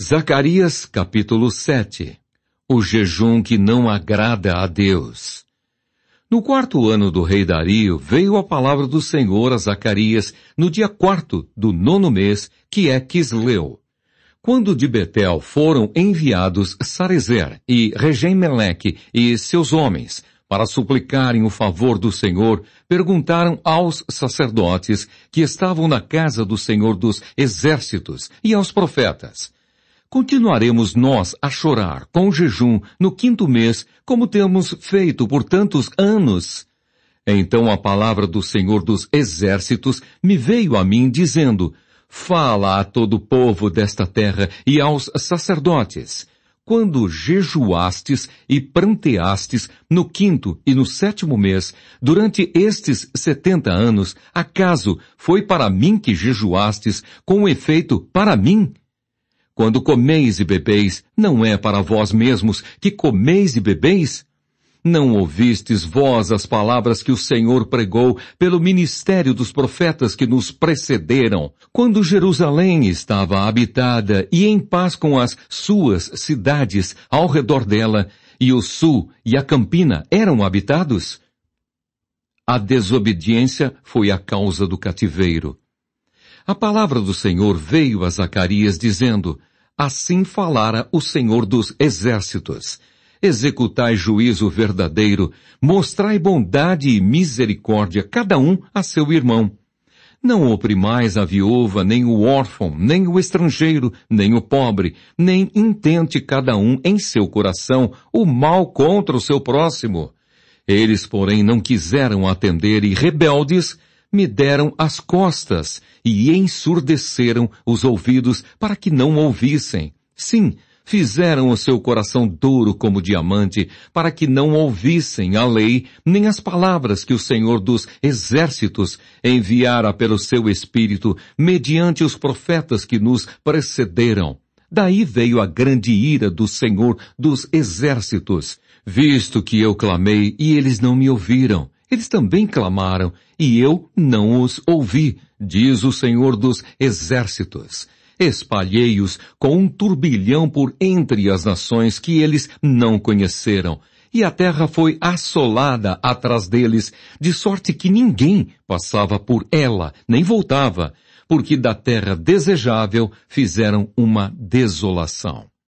Zacarias capítulo 7 O jejum que não agrada a Deus. No quarto ano do rei Dario, veio a palavra do Senhor a Zacarias no dia quarto do nono mês, que é Quisleu. Quando de Betel foram enviados Sarezer e Regem-Meleque e seus homens, para suplicarem o favor do Senhor, perguntaram aos sacerdotes que estavam na casa do Senhor dos Exércitos e aos profetas, continuaremos nós a chorar com jejum no quinto mês, como temos feito por tantos anos? Então a palavra do Senhor dos Exércitos me veio a mim dizendo, Fala a todo o povo desta terra e aos sacerdotes, quando jejuastes e pranteastes no quinto e no sétimo mês, durante estes setenta anos, acaso foi para mim que jejuastes, com efeito para mim quando comeis e bebeis, não é para vós mesmos que comeis e bebeis? Não ouvistes vós as palavras que o Senhor pregou pelo ministério dos profetas que nos precederam, quando Jerusalém estava habitada e em paz com as suas cidades ao redor dela, e o sul e a campina eram habitados? A desobediência foi a causa do cativeiro. A palavra do Senhor veio a Zacarias dizendo, Assim falara o Senhor dos Exércitos. Executai juízo verdadeiro, mostrai bondade e misericórdia, cada um a seu irmão. Não oprimais a viúva, nem o órfão, nem o estrangeiro, nem o pobre, nem intente cada um em seu coração o mal contra o seu próximo. Eles, porém, não quiseram atender e rebeldes me deram as costas e ensurdeceram os ouvidos para que não ouvissem. Sim, fizeram o seu coração duro como diamante para que não ouvissem a lei nem as palavras que o Senhor dos exércitos enviara pelo seu espírito mediante os profetas que nos precederam. Daí veio a grande ira do Senhor dos exércitos, visto que eu clamei e eles não me ouviram eles também clamaram, e eu não os ouvi, diz o Senhor dos Exércitos. Espalhei-os com um turbilhão por entre as nações que eles não conheceram, e a terra foi assolada atrás deles, de sorte que ninguém passava por ela, nem voltava, porque da terra desejável fizeram uma desolação.